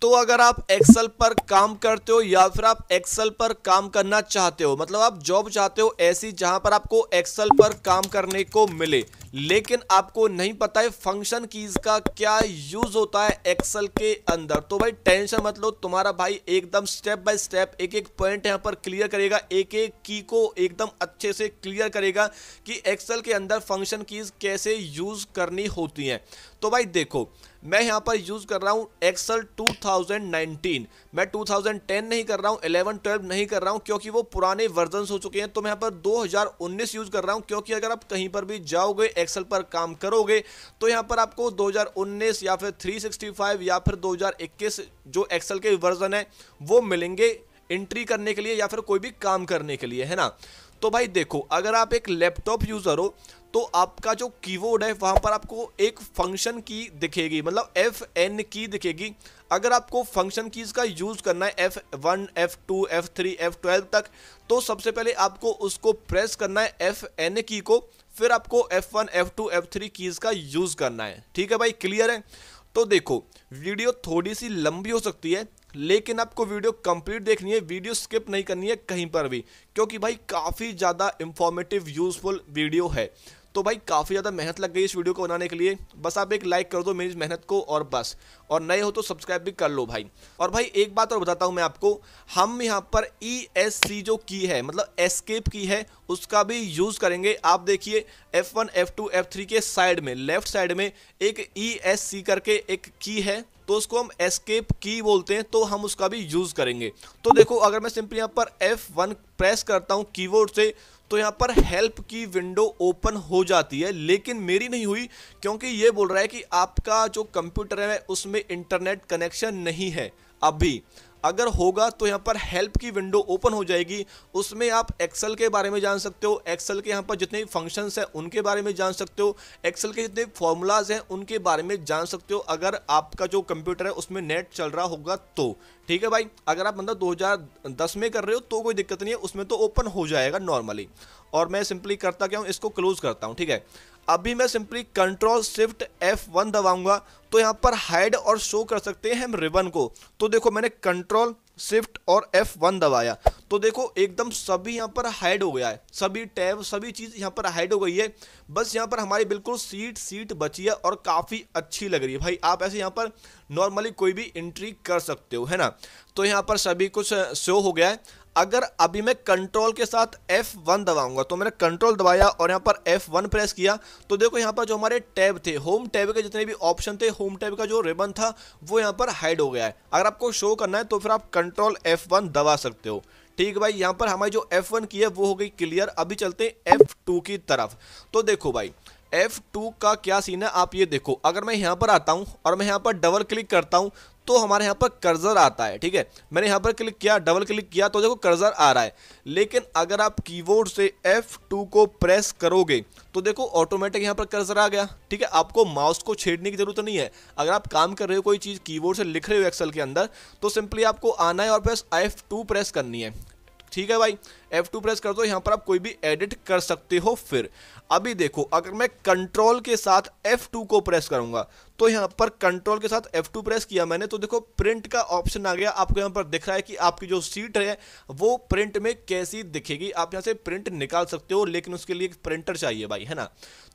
तो अगर आप एक्सेल पर काम करते हो या फिर आप एक्सेल पर काम करना चाहते हो मतलब आप जॉब चाहते हो ऐसी जहां पर आपको एक्सेल पर काम करने को मिले लेकिन आपको नहीं पता है फंक्शन कीज का क्या यूज होता है एक्सेल के अंदर तो भाई टेंशन मत लो तुम्हारा भाई एकदम स्टेप बाय स्टेप एक एक पॉइंट यहाँ पर क्लियर करेगा एक एक की को एकदम अच्छे से क्लियर करेगा कि एक्सेल के अंदर फंक्शन कीज कैसे यूज करनी होती हैं तो भाई देखो मैं यहाँ पर यूज़ कर रहा हूँ एक्सल 2019 मैं 2010 नहीं कर रहा हूँ 11 12 नहीं कर रहा हूँ क्योंकि वो पुराने वर्जन हो चुके हैं तो मैं यहाँ पर 2019 यूज़ कर रहा हूँ क्योंकि अगर आप कहीं पर भी जाओगे एक्सल पर काम करोगे तो यहाँ पर आपको 2019 या फिर 365 या फिर 2021 जो एक्सल के वर्जन है वो मिलेंगे एंट्री करने के लिए या फिर कोई भी काम करने के लिए है ना तो भाई देखो अगर आप एक लैपटॉप यूज़र हो तो आपका जो कीबोर्ड है वहां पर आपको एक फंक्शन की दिखेगी मतलब एफ एन की दिखेगी अगर आपको फंक्शन कीज़ का यूज़ करना है F one F two F three F twelve तक तो सबसे पहले आपको उसको प्रेस करना है एफ एन की को फिर आपको F one F two F three keys का यूज़ करना है ठीक है भाई क्लियर है तो देखो वीडियो थोड़ी सी लंबी हो सकती है लेकिन आपको वीडियो कंप्लीट देखनी है वीडियो स्किप नहीं करनी है कहीं पर भी क्योंकि भाई काफ़ी ज़्यादा इंफॉर्मेटिव यूज़फुल वीडियो है तो भाई काफ़ी ज़्यादा मेहनत लग गई इस वीडियो को बनाने के लिए बस आप एक लाइक कर दो मेरी मेहनत को और बस और नए हो तो सब्सक्राइब भी कर लो भाई और भाई एक बात और बताता हूँ मैं आपको हम यहाँ पर ई एस सी जो की है मतलब एस्केप की है उसका भी यूज़ करेंगे आप देखिए F one F two F three के साइड में लेफ्ट साइड में एक ई एस सी करके एक की है तो उसको हम एस्केप की बोलते हैं तो हम उसका भी यूज़ करेंगे तो देखो अगर मैं सिंपली यहाँ पर F1 प्रेस करता हूँ कीबोर्ड से तो यहाँ पर हेल्प की विंडो ओपन हो जाती है लेकिन मेरी नहीं हुई क्योंकि ये बोल रहा है कि आपका जो कंप्यूटर है उसमें इंटरनेट कनेक्शन नहीं है अभी अगर होगा तो यहाँ पर हेल्प की विंडो ओपन हो जाएगी उसमें आप एक्सेल के बारे में जान सकते हो एक्सेल के यहाँ पर जितने फंक्शंस हैं उनके बारे में जान सकते हो एक्सेल के जितने फॉर्मूलाज हैं उनके बारे में जान सकते हो अगर आपका जो कंप्यूटर है उसमें नेट चल रहा होगा तो ठीक है भाई अगर आप मतलब दो में कर रहे हो तो कोई दिक्कत नहीं है उसमें तो ओपन हो जाएगा नॉर्मली और मैं सिंपली करता क्या हूँ इसको क्लोज करता हूँ ठीक है अभी मैं सिंपली कंट्रोल एफ F1 दबाऊंगा तो यहाँ पर हाइड और शो कर सकते हैं हम रिबन को तो देखो मैंने कंट्रोल स्विफ्ट और F1 दबाया तो देखो एकदम सभी यहाँ पर हाइड हो गया है सभी टैब सभी चीज़ यहाँ पर हाइड हो गई है बस यहाँ पर हमारी बिल्कुल सीट सीट बची है और काफ़ी अच्छी लग रही है भाई आप ऐसे यहाँ पर नॉर्मली कोई भी एंट्री कर सकते हो है ना तो यहाँ पर सभी कुछ शो हो गया है अगर अभी मैं कंट्रोल के साथ F1 दबाऊंगा तो मैंने कंट्रोल दबाया और यहाँ पर F1 प्रेस किया तो देखो यहाँ पर जो हमारे टैब थे होम टैब के जितने भी ऑप्शन थे होम टैब का जो रिबन था वो यहाँ पर हाइड हो गया है अगर आपको शो करना है तो फिर आप कंट्रोल F1 दबा सकते हो ठीक है भाई यहाँ पर हमारी जो F1 की है वो हो गई क्लियर अभी चलते हैं एफ की तरफ तो देखो भाई F2 का क्या सीन है आप ये देखो अगर मैं यहाँ पर आता हूँ और मैं यहाँ पर डबल क्लिक करता हूँ तो हमारे यहाँ पर कर्जर आता है ठीक है मैंने यहाँ पर क्लिक किया डबल क्लिक किया तो देखो कर्जर आ रहा है लेकिन अगर आप कीबोर्ड से F2 को प्रेस करोगे तो देखो ऑटोमेटिक यहाँ पर कर्जर आ गया ठीक है आपको माउस को छेड़ने की ज़रूरत नहीं है अगर आप काम कर रहे हो कोई चीज़ कीबोर्ड से लिख रहे हो एक्सल के अंदर तो सिंपली आपको आना है और बस एफ़ प्रेस करनी है ठीक है भाई F2 प्रेस कर दो यहाँ पर आप कोई भी एडिट कर सकते हो फिर अभी देखो अगर मैं कंट्रोल के साथ F2 को प्रेस करूँगा तो यहाँ पर कंट्रोल के साथ F2 प्रेस किया मैंने तो देखो प्रिंट का ऑप्शन आ गया आपको यहाँ पर दिख रहा है कि आपकी जो सीट है वो प्रिंट में कैसी दिखेगी आप यहाँ से प्रिंट निकाल सकते हो लेकिन उसके लिए एक प्रिंटर चाहिए भाई है ना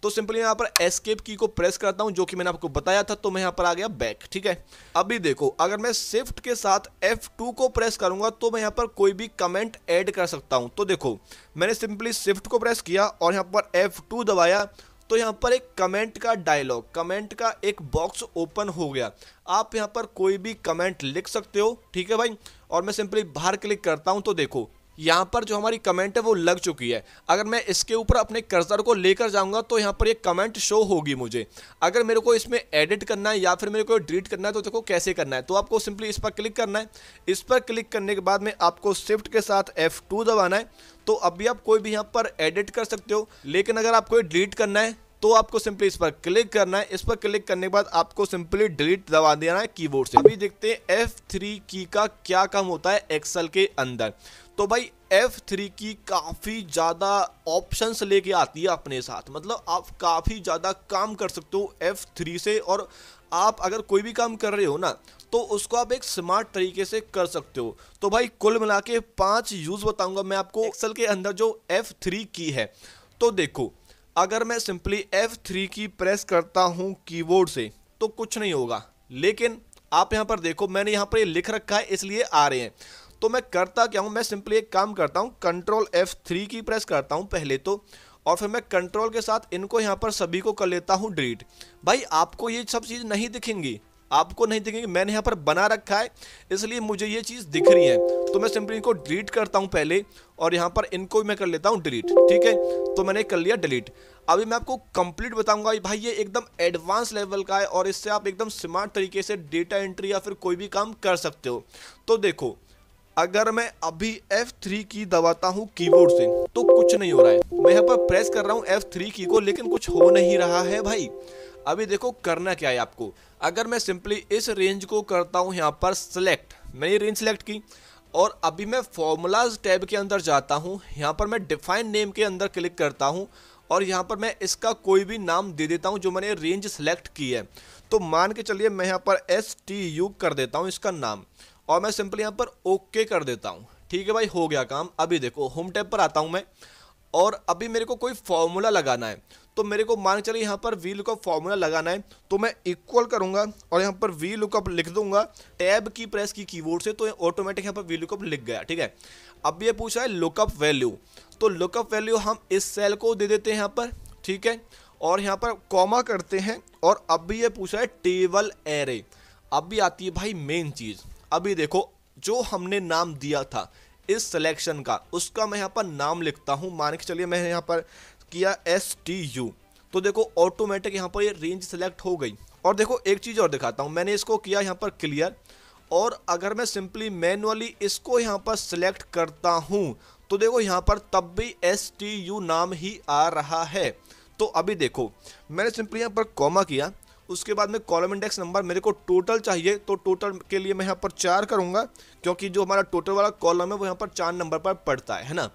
तो सिंपली यहाँ पर एस्केप की को प्रेस करता हूँ जो कि मैंने आपको बताया था तो मैं यहाँ पर आ गया बैक ठीक है अभी देखो अगर मैं स्विफ्ट के साथ एफ को प्रेस करूंगा तो मैं यहाँ पर कोई भी कमेंट एड कर सकता हूँ हूँ तो देखो मैंने सिंपली स्विफ्ट को प्रेस किया और यहाँ पर F2 दबाया तो यहाँ पर एक कमेंट का डायलॉग कमेंट का एक बॉक्स ओपन हो गया आप यहाँ पर कोई भी कमेंट लिख सकते हो ठीक है भाई और मैं सिंपली बाहर क्लिक करता हूँ तो देखो यहाँ पर जो हमारी कमेंट है वो लग चुकी है अगर मैं इसके ऊपर अपने कर्जर को लेकर जाऊँगा तो यहाँ पर ये कमेंट शो होगी मुझे अगर मेरे को इसमें एडिट करना है या फिर मेरे को डिलीट करना है तो देखो कैसे करना है तो आपको सिंपली इस पर क्लिक करना है इस पर क्लिक करने के बाद में आपको स्विफ्ट के साथ एफ़ टू दबाना है तो अभी आप कोई भी यहाँ पर एडिट कर सकते हो लेकिन अगर आपको डिलीट करना है तो आपको सिंपली इस पर क्लिक करना है इस पर क्लिक करने के बाद आपको सिंपली डिलीट दबा देना है कीबोर्ड से अभी देखते हैं F3 की का क्या काम होता है एक्सेल के अंदर तो भाई एफ थ्री की काफ़ी ज़्यादा ऑप्शंस लेके आती है अपने साथ मतलब आप काफ़ी ज़्यादा काम कर सकते हो एफ थ्री से और आप अगर कोई भी काम कर रहे हो ना तो उसको आप एक स्मार्ट तरीके से कर सकते हो तो भाई कुल मिला के पाँच यूज़ बताऊंगा मैं आपको एक्सल के अंदर जो एफ थ्री की है तो देखो अगर मैं simply F three key press करता हूँ कीबोर्ड से तो कुछ नहीं होगा लेकिन आप यहाँ पर देखो मैंने यहाँ पर ये लिख रखा है इसलिए आ रहे हैं तो मैं करता क्या हूँ मैं सिंपली एक काम करता हूँ control F three key press करता हूँ पहले तो और फिर मैं कंट्रोल के साथ इनको यहाँ पर सभी को कर लेता हूँ डिलीट भाई आपको ये सब चीज़ नहीं दिखेंगी आपको नहीं दिखेंगी मैंने यहाँ पर बना रखा है इसलिए मुझे ये चीज़ दिख रही है तो मैं सिंपली इनको डिलीट करता हूँ पहले और यहाँ पर इनको भी मैं कर लेता हूँ डिलीट ठीक है तो मैंने कर लिया डिलीट अभी मैं आपको कंप्लीट बताऊंगा भाई ये एकदम एडवांस लेवल का है और इससे आप एकदम स्मार्ट तरीके से डेटा एंट्री या फिर कोई भी काम कर सकते हो तो देखो अगर मैं अभी F3 की दबाता हूँ कीबोर्ड से तो कुछ नहीं हो रहा है मैं यहाँ पर प्रेस कर रहा हूँ F3 की को लेकिन कुछ हो नहीं रहा है भाई अभी देखो करना क्या है आपको अगर मैं सिंपली इस रेंज को करता हूँ यहाँ पर सिलेक्ट मैंने रेंज सेलेक्ट की और अभी मैं फॉर्मूलाज टैब के अंदर जाता हूँ यहाँ पर मैं डिफाइन नेम के अंदर क्लिक करता हूँ और यहाँ पर मैं इसका कोई भी नाम दे देता हूँ जो मैंने रेंज सेलेक्ट की है तो मान के चलिए मैं यहाँ पर एस टी यू कर देता हूँ इसका नाम और मैं सिंपली यहाँ पर ओके कर देता हूँ ठीक है भाई हो गया काम अभी देखो होम टैब पर आता हूँ मैं और अभी मेरे को कोई फॉर्मूला लगाना है तो मेरे को मान चलिए यहाँ पर वी लुकअप फॉर्मूला लगाना है तो मैं इक्वल करूँगा और यहाँ पर वी लुकअप लिख दूंगा टैब की प्रेस की कीबोर्ड से तो ऑटोमेटिक यहाँ पर वी लुकअप लिख गया ठीक है अब ये पूछा है लुकअप वैल्यू तो लुकअप वैल्यू हम इस सेल को दे देते हैं यहाँ पर ठीक है और यहाँ पर कॉमा करते हैं और अब भी ये पूछा है टेबल एरे अब भी आती है भाई मेन चीज़ अभी देखो जो हमने नाम दिया था इस सिलेक्शन का उसका मैं यहाँ पर नाम लिखता हूँ मान के चलिए मैंने यहाँ पर किया एस टी यू तो देखो ऑटोमेटिक यहाँ पर ये रेंज सेलेक्ट हो गई और देखो एक चीज़ और दिखाता हूँ मैंने इसको किया यहाँ पर क्लियर और अगर मैं सिंपली मैनुअली इसको यहाँ पर सिलेक्ट करता हूँ तो देखो यहाँ पर तब भी एस टी यू नाम ही आ रहा है तो अभी देखो मैंने सिंपली यहाँ पर कॉमा किया उसके बाद में कॉलम इंडेक्स नंबर मेरे को टोटल चाहिए तो टोटल के लिए मैं यहाँ पर चार करूँगा क्योंकि जो हमारा टोटल वाला कॉलम है वो यहाँ पर चार नंबर पर पड़ता है है ना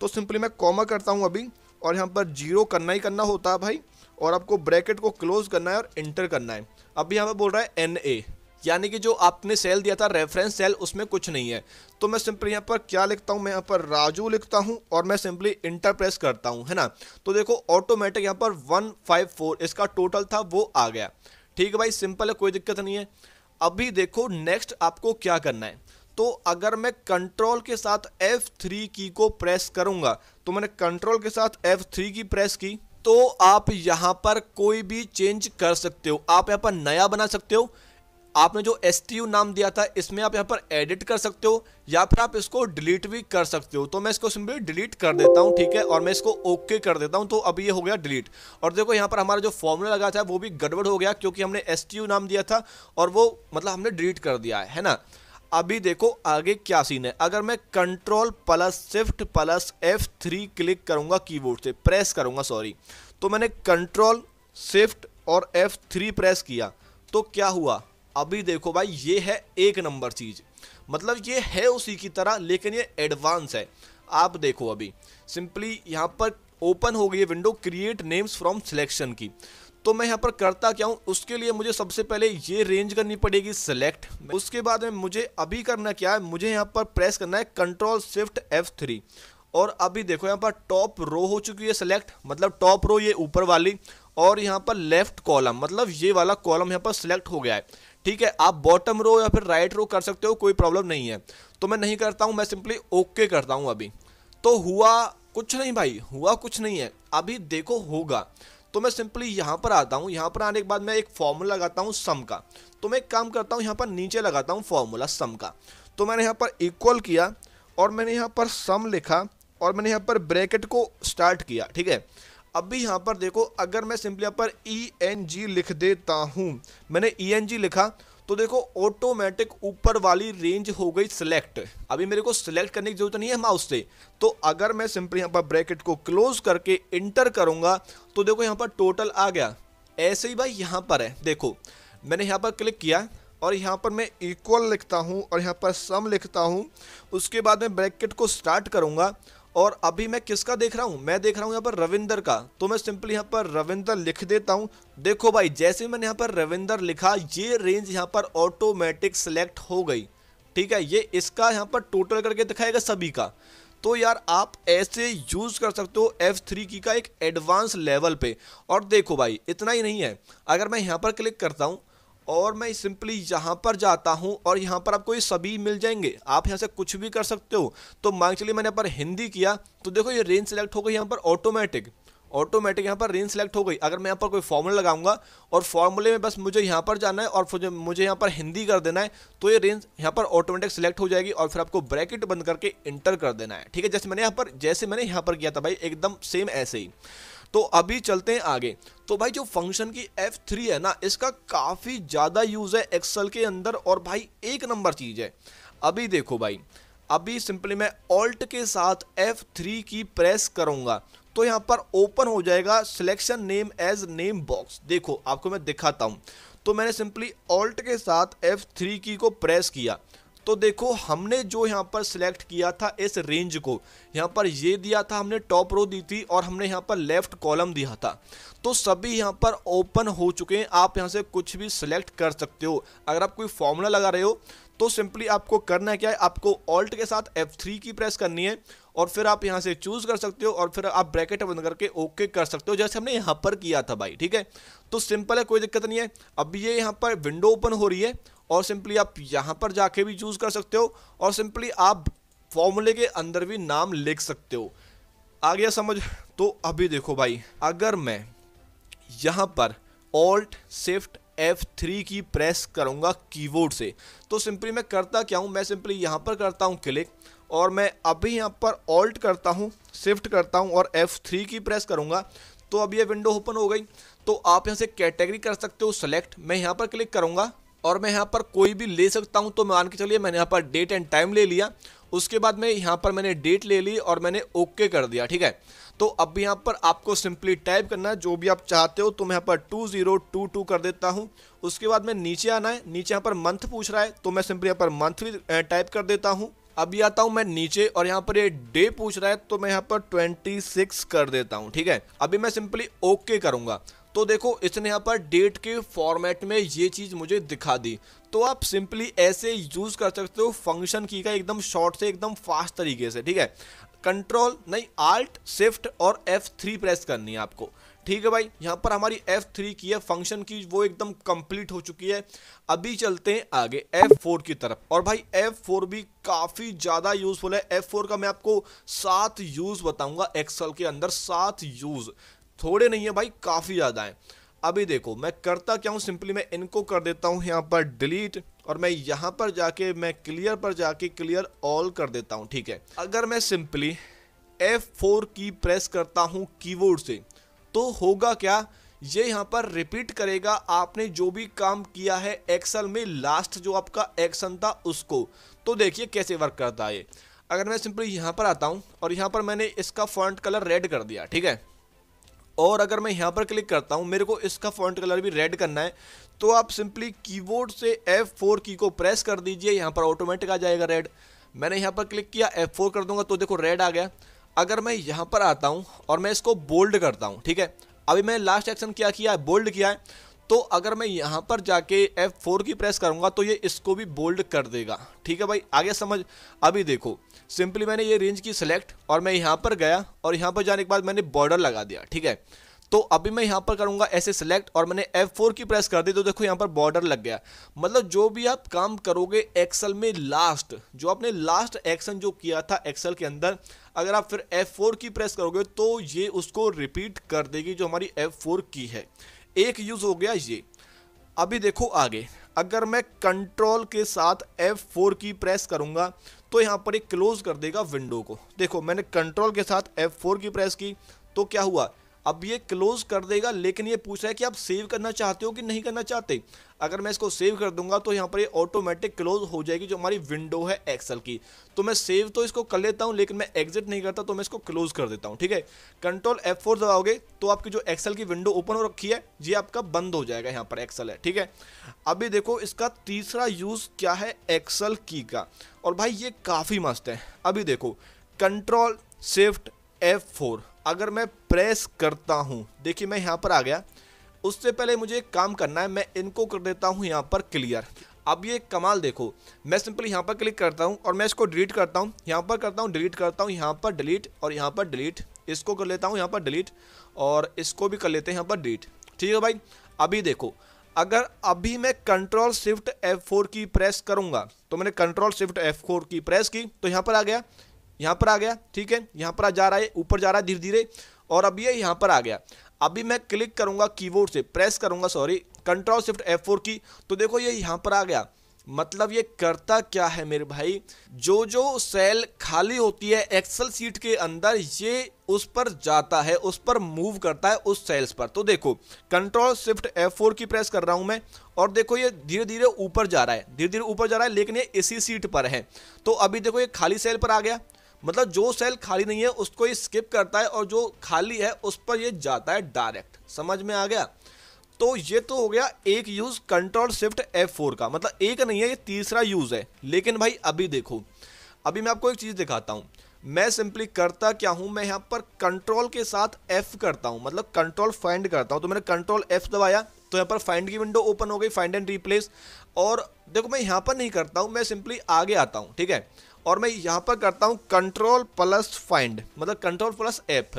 तो सिंपली मैं कॉमा करता हूँ अभी और यहाँ पर जीरो करना ही करना होता है भाई और आपको ब्रैकेट को क्लोज करना है और इंटर करना है अभी यहाँ पर बोल रहा है एन ए यानी कि जो आपने सेल दिया था रेफरेंस सेल उसमें कुछ नहीं है तो मैं सिंपली यहाँ पर क्या लिखता हूँ मैं यहाँ पर राजू लिखता हूँ और मैं सिंपली इंटर प्रेस करता हूँ है ना तो देखो ऑटोमेटिक यहाँ पर वन फाइव फोर इसका टोटल था वो आ गया ठीक है भाई सिंपल है कोई दिक्कत नहीं है अभी देखो नेक्स्ट आपको क्या करना है तो अगर मैं कंट्रोल के साथ F3 की को प्रेस करूंगा तो मैंने कंट्रोल के साथ F3 की प्रेस की तो आप यहां पर कोई भी चेंज कर सकते हो आप यहां पर नया बना सकते हो आपने जो एस नाम दिया था इसमें आप यहाँ पर एडिट कर सकते हो या फिर आप इसको डिलीट भी कर सकते हो तो मैं इसको सिंपली डिलीट कर देता हूँ ठीक है और मैं इसको ओके कर देता हूँ तो अभी ये हो गया डिलीट और देखो यहाँ पर हमारा जो फॉर्मूला लगा था वो भी गड़बड़ हो गया क्योंकि हमने एस नाम दिया था और वो मतलब हमने डिलीट कर दिया है, है ना अभी देखो आगे क्या सीन है अगर मैं control plus shift plus F three click करूँगा कीबोर्ड से प्रेस करूँगा सॉरी तो मैंने कंट्रोल शिफ्ट और एफ थ्री प्रेस किया तो क्या हुआ अभी देखो भाई ये है एक नंबर चीज़ मतलब ये है उसी की तरह लेकिन ये एडवांस है आप देखो अभी सिंपली यहाँ पर ओपन हो गई है window create names from selection की तो मैं यहाँ पर करता क्या हूँ उसके लिए मुझे सबसे पहले ये रेंज करनी पड़ेगी सेलेक्ट उसके बाद में मुझे अभी करना क्या है मुझे यहाँ पर प्रेस करना है कंट्रोल स्विफ्ट एफ थ्री और अभी देखो यहाँ पर टॉप रो हो चुकी है सिलेक्ट मतलब टॉप रो ये ऊपर वाली और यहाँ पर लेफ्ट कॉलम मतलब ये वाला कॉलम यहाँ पर सिलेक्ट हो गया है ठीक है आप बॉटम रो या फिर राइट रो कर सकते हो कोई प्रॉब्लम नहीं है तो मैं नहीं करता हूँ मैं सिंपली ओके करता हूँ अभी तो हुआ कुछ नहीं भाई हुआ कुछ नहीं है अभी देखो होगा तो मैं सिंपली यहाँ पर आता हूँ यहाँ पर आने के बाद मैं एक फॉर्मूला लगाता हूँ सम का तो मैं एक काम करता हूँ यहाँ पर नीचे लगाता हूँ फॉर्मूला सम का तो मैंने यहाँ पर इक्वल किया और मैंने यहाँ पर सम लिखा और मैंने यहाँ पर ब्रैकेट को स्टार्ट किया ठीक है अब भी यहाँ पर देखो अगर मैं सिंपली यहाँ पर ई एन जी लिख देता हूँ मैंने ई एन जी लिखा तो देखो ऑटोमेटिक ऊपर वाली रेंज हो गई सिलेक्ट अभी मेरे को सिलेक्ट करने की जरूरत नहीं है माउस से तो अगर मैं सिंपली यहाँ पर ब्रैकेट को क्लोज करके इंटर करूँगा तो देखो यहाँ पर टोटल आ गया ऐसे ही भाई यहाँ पर है देखो मैंने यहाँ पर क्लिक किया और यहाँ पर मैं इक्वल लिखता हूँ और यहाँ पर सम लिखता हूँ उसके बाद मैं ब्रैकेट को स्टार्ट करूँगा और अभी मैं किसका देख रहा हूँ मैं देख रहा हूँ यहाँ पर रविंदर का तो मैं सिंपली यहाँ पर रविंदर लिख देता हूँ देखो भाई जैसे मैंने यहाँ पर रविंदर लिखा ये रेंज यहाँ पर ऑटोमेटिक सेलेक्ट हो गई ठीक है ये इसका यहाँ पर टोटल करके दिखाएगा सभी का तो यार आप ऐसे यूज़ कर सकते हो एफ थ्री की का एक एडवांस लेवल पे और देखो भाई इतना ही नहीं है अगर मैं यहाँ पर क्लिक करता हूँ और मैं सिंपली यहाँ पर जाता हूँ और यहाँ पर आपको ये सभी मिल जाएंगे आप यहाँ से कुछ भी कर सकते हो तो मान चलिए मैंने यहाँ पर हिंदी किया तो देखो ये रेंज सेलेक्ट हो गई यहाँ पर ऑटोमेटिक ऑटोमेटिक यहाँ पर रेंज सेलेक्ट हो गई अगर मैं यहाँ पर कोई फॉर्मूला लगाऊंगा और फॉर्मूले में बस मुझे यहाँ पर जाना है और मुझे यहाँ पर हिंदी कर देना है तो ये रेंज यहाँ पर ऑटोमेटिक सेलेक्ट हो जाएगी और फिर आपको ब्रैकेट बंद करके इंटर कर देना है ठीक है जैसे मैंने यहाँ पर जैसे मैंने यहाँ पर किया था भाई एकदम सेम ऐसे ही तो अभी चलते हैं आगे तो भाई जो फंक्शन की F3 है ना इसका काफ़ी ज़्यादा यूज़ है एक्सल के अंदर और भाई एक नंबर चीज़ है अभी देखो भाई अभी सिंपली मैं ऑल्ट के साथ F3 की प्रेस करूंगा तो यहाँ पर ओपन हो जाएगा selection name as name box देखो आपको मैं दिखाता हूँ तो मैंने सिंपली ऑल्ट के साथ F3 की को प्रेस किया तो देखो हमने जो यहाँ पर सिलेक्ट किया था इस रेंज को यहाँ पर ये दिया था हमने टॉप रो दी थी और हमने यहाँ पर लेफ्ट कॉलम दिया था तो सभी यहाँ पर ओपन हो चुके हैं आप यहाँ से कुछ भी सिलेक्ट कर सकते हो अगर आप कोई फॉर्मूला लगा रहे हो तो सिंपली आपको करना क्या है आपको ऑल्ट के साथ F3 की प्रेस करनी है और फिर आप यहाँ से चूज़ कर सकते हो और फिर आप ब्रैकेट बंद करके ओके कर सकते हो जैसे हमने यहां पर किया था भाई ठीक है तो सिंपल है कोई दिक्कत नहीं है अब ये यहाँ पर विंडो ओपन हो रही है और सिंपली आप यहाँ पर जाके भी चूज़ कर सकते हो और सिंपली आप फॉर्मूले के अंदर भी नाम लिख सकते हो आ गया समझ तो अभी देखो भाई अगर मैं यहाँ पर alt shift F three key press करूँगा कीबोर्ड से तो सिंपली मैं करता क्या हूँ मैं सिंपली यहाँ पर करता हूँ क्लिक और मैं अभी यहाँ पर ऑल्ट करता हूँ शिफ्ट करता हूँ और एफ थ्री की प्रेस करूँगा तो अब ये विंडो ओपन हो गई तो आप यहाँ से कैटेगरी कर सकते हो सेलेक्ट मैं यहाँ पर क्लिक करूँगा और मैं यहाँ पर कोई भी ले सकता हूँ तो मान के चलिए मैंने यहाँ पर डेट एंड टाइम ले लिया उसके बाद में यहाँ पर मैंने डेट ले ली और मैंने ओके कर दिया ठीक है तो अब यहाँ पर आपको सिंपली टाइप करना है जो भी आप चाहते हो तो मैं यहाँ पर टू ज़ीरो टू टू कर देता हूँ उसके बाद में नीचे आना है नीचे यहाँ पर मंथ पूछ रहा है तो मैं सिंपली यहाँ पर मंथ भी टाइप कर देता हूँ अभी आता हूँ मैं नीचे और यहाँ पर ये डे पूछ रहा है तो मैं यहाँ पर 26 कर देता हूँ ठीक है अभी मैं सिंपली ओके करूँगा तो देखो इसने यहाँ पर डेट के फॉर्मेट में ये चीज़ मुझे दिखा दी तो आप सिंपली ऐसे यूज़ कर सकते हो फंक्शन की का एकदम शॉर्ट से एकदम फास्ट तरीके से ठीक है कंट्रोल नहीं आल्ट स्विफ्ट और F3 प्रेस करनी है आपको ठीक है भाई यहाँ पर हमारी F3 की है फंक्शन की वो एकदम कंप्लीट हो चुकी है अभी चलते हैं आगे F4 की तरफ और भाई F4 भी काफ़ी ज़्यादा यूज़फुल है F4 का मैं आपको सात यूज़ बताऊंगा एक्सल के अंदर सात यूज़ थोड़े नहीं है भाई काफ़ी ज़्यादा हैं अभी देखो मैं करता क्या हूँ सिंपली मैं इनको कर देता हूँ यहाँ पर डिलीट और मैं यहाँ पर जाके मैं क्लियर पर जाके क्लियर ऑल कर देता हूँ ठीक है अगर मैं सिंपली F4 की प्रेस करता हूँ कीबोर्ड से तो होगा क्या ये यहाँ पर रिपीट करेगा आपने जो भी काम किया है एक्सल में लास्ट जो आपका एक्शन था उसको तो देखिए कैसे वर्क करता है अगर मैं सिंपली यहाँ पर आता हूँ और यहाँ पर मैंने इसका फ्रंट कलर रेड कर दिया ठीक है और अगर मैं यहाँ पर क्लिक करता हूँ मेरे को इसका फॉन्ट कलर भी रेड करना है तो आप सिंपली कीबोर्ड से F4 की को प्रेस कर दीजिए यहाँ पर ऑटोमेटिक आ जाएगा रेड मैंने यहाँ पर क्लिक किया F4 कर दूंगा तो देखो रेड आ गया अगर मैं यहाँ पर आता हूँ और मैं इसको बोल्ड करता हूँ ठीक है अभी मैंने लास्ट एक्शन क्या किया है बोल्ड किया है तो अगर मैं यहाँ पर जाके F4 की प्रेस करूँगा तो ये इसको भी बोल्ड कर देगा ठीक है भाई आगे समझ अभी देखो सिंपली मैंने ये रेंज की सिलेक्ट और मैं यहाँ पर गया और यहाँ पर जाने के बाद मैंने बॉर्डर लगा दिया ठीक है तो अभी मैं यहाँ पर करूँगा ऐसे सिलेक्ट और मैंने F4 की प्रेस कर दी तो देखो यहाँ पर बॉर्डर लग गया मतलब जो भी आप काम करोगे एक्सेल में लास्ट जो आपने लास्ट एक्शन जो किया था एक्सेल के अंदर अगर आप फिर F4 की प्रेस करोगे तो ये उसको रिपीट कर देगी जो हमारी F4 की है एक यूज़ हो गया ये अभी देखो आगे अगर मैं कंट्रोल के साथ F4 की प्रेस करूँगा तो यहाँ पर एक क्लोज़ कर देगा विंडो को देखो मैंने कंट्रोल के साथ F4 की प्रेस की तो क्या हुआ अब ये क्लोज कर देगा लेकिन ये पूछ रहा है कि आप सेव करना चाहते हो कि नहीं करना चाहते अगर मैं इसको सेव कर दूंगा तो यहाँ पर ये ऑटोमेटिक क्लोज हो जाएगी जो हमारी विंडो है एक्सेल की तो मैं सेव तो इसको कर लेता हूँ लेकिन मैं एग्जिट नहीं करता तो मैं इसको क्लोज कर देता हूँ ठीक है कंट्रोल एफ फोर दबाओगे तो आपकी जो एक्सेल की विंडो ओपन हो रखी है ये आपका बंद हो जाएगा यहाँ पर एक्सेल है ठीक है अभी देखो इसका तीसरा यूज़ क्या है एक्सेल की का और भाई ये काफ़ी मस्त है अभी देखो कंट्रोल शिफ्ट एफ फोर अगर मैं प्रेस करता हूँ देखिए मैं यहाँ पर आ गया उससे पहले मुझे एक काम करना है मैं इनको कर देता हूँ यहाँ पर क्लियर अब ये कमाल देखो मैं सिंपली यहाँ पर क्लिक करता हूँ और मैं इसको डिलीट करता हूँ यहाँ पर करता हूँ डिलीट करता हूँ यहाँ पर डिलीट और यहाँ पर डिलीट इसको कर लेता हूँ यहाँ पर डिलीट और इसको भी कर लेते हैं यहाँ पर डिलीट ठीक है भाई अभी देखो अगर अभी मैं control shift F key press करूँगा तो मैंने control shift F key press की तो यहाँ पर आ गया यहाँ पर आ गया ठीक है यहाँ पर जा रहा है ऊपर जा रहा है धीरे धीरे और अब ये यहाँ पर आ गया अभी मैं क्लिक करूँगा कीबोर्ड से प्रेस करूँगा सॉरी कंट्रोल शिफ्ट एफ की तो देखो ये यहाँ पर आ गया मतलब ये करता क्या है मेरे भाई जो जो सेल खाली होती है एक्सेल सीट के अंदर ये उस पर जाता है उस पर मूव करता है उस सेल्स पर तो देखो कंट्रोल शिफ्ट F4 की प्रेस कर रहा हूं मैं और देखो ये धीरे धीरे ऊपर जा रहा है धीरे धीरे ऊपर जा रहा है लेकिन ये इसी सीट पर है तो अभी देखो ये खाली सेल पर आ गया मतलब जो सेल खाली नहीं है उसको ये स्किप करता है और जो खाली है उस पर ये जाता है डायरेक्ट समझ में आ गया तो ये तो हो गया एक use control shift F four का मतलब एक नहीं है ये तीसरा यूज़ है लेकिन भाई अभी देखो अभी मैं आपको एक चीज़ दिखाता हूं मैं सिंपली करता क्या हूं मैं यहाँ पर कंट्रोल के साथ F करता हूँ मतलब कंट्रोल फाइंड करता हूँ तो मैंने कंट्रोल F दबाया तो यहाँ पर फाइंड की विंडो ओपन हो गई फाइंड एंड रिप्लेस और देखो मैं यहाँ पर नहीं करता हूं मैं सिंपली आगे आता हूँ ठीक है और मैं यहाँ पर करता हूँ कंट्रोल प्लस फाइंड मतलब कंट्रोल प्लस एफ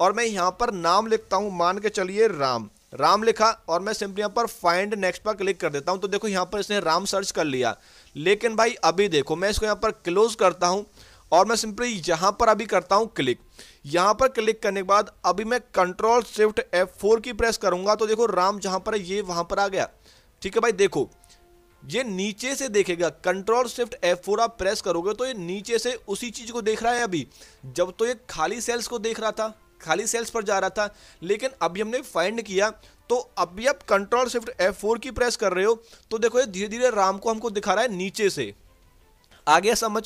और मैं यहाँ पर नाम लिखता हूँ मान के चलिए राम राम लिखा और मैं सिंपली यहाँ पर फाइंड नेक्स्ट पर क्लिक कर देता हूँ तो देखो यहाँ पर इसने राम सर्च कर लिया लेकिन भाई अभी देखो मैं इसको यहाँ पर क्लोज करता हूँ और मैं सिंपली यहाँ पर अभी करता हूँ क्लिक यहाँ पर क्लिक करने के बाद अभी मैं control shift F four key press करूँगा तो देखो राम जहाँ पर है ये वहाँ पर आ गया ठीक है भाई देखो ये नीचे से देखेगा कंट्रोल शिफ्ट एफ फोर आप प्रेस करोगे तो ये नीचे से उसी चीज को देख रहा है अभी जब तो ये खाली सेल्स को देख रहा था खाली सेल्स पर जा रहा था लेकिन अभी हमने फाइंड किया तो अभी आप control shift F four key press कर रहे हो तो देखो ये धीरे धीरे राम को हमको दिखा रहा है नीचे से आगे समझ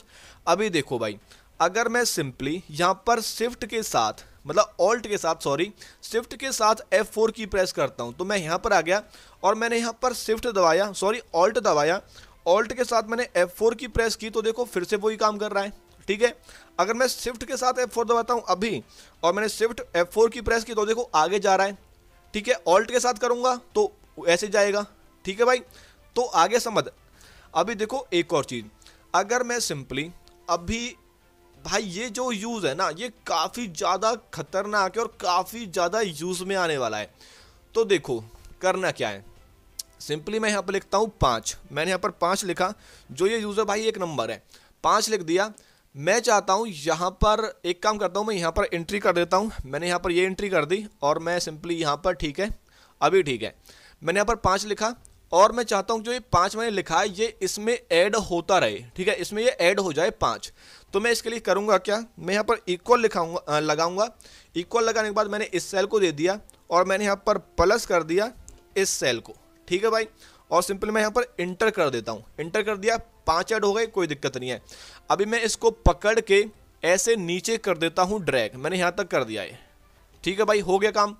अभी देखो भाई अगर मैं सिंपली यहाँ पर शिफ्ट के साथ मतलब ऑल्ट के साथ सॉरी स्विफ्ट के साथ एफ फोर की प्रेस करता हूँ तो मैं यहाँ पर आ गया और मैंने यहाँ पर स्विफ्ट दबाया सॉरी ऑल्ट दबाया ऑल्ट के साथ मैंने एफ फोर की प्रेस की तो देखो फिर से वही काम कर रहा है ठीक है अगर मैं स्विफ्ट के साथ फोर दबाता हूँ अभी और मैंने shift F four key press की तो देखो आगे जा रहा है ठीक है ऑल्ट के साथ करूँगा तो ऐसे जाएगा ठीक है भाई तो आगे समझ अभी देखो एक और चीज़ अगर मैं सिंपली अभी भाई ये जो यूज़ है ना ये काफ़ी ज़्यादा खतरनाक है और काफ़ी ज़्यादा यूज़ में आने वाला है तो देखो करना क्या है सिंपली मैं यहाँ पर लिखता हूँ पांच मैंने यहाँ पर पांच लिखा जो ये यूज़ है भाई एक नंबर है पांच लिख दिया मैं चाहता हूँ यहाँ पर एक काम करता हूँ मैं यहाँ पर एंट्री कर देता हूँ मैंने यहाँ पर ये एंट्री कर दी और मैं सिंपली यहाँ पर ठीक है अभी ठीक है मैंने यहाँ पर पाँच लिखा और मैं चाहता हूँ जो ये पाँच मैंने लिखा है ये इसमें ऐड होता रहे ठीक है इसमें ये ऐड हो जाए पाँच तो मैं इसके लिए करूँगा क्या मैं यहाँ पर इक्वल लिखाऊंगा लगाऊंगा इक्वल लगाने के बाद मैंने इस सेल को दे दिया और मैंने यहाँ पर प्लस कर दिया इस सेल को ठीक है भाई और सिंपल मैं यहाँ पर इंटर कर देता हूँ इंटर कर दिया पाँच ऐड हो गए कोई दिक्कत नहीं है अभी मैं इसको पकड़ के ऐसे नीचे कर देता हूँ ड्रैग मैंने यहाँ तक कर दिया है ठीक है भाई हो गया काम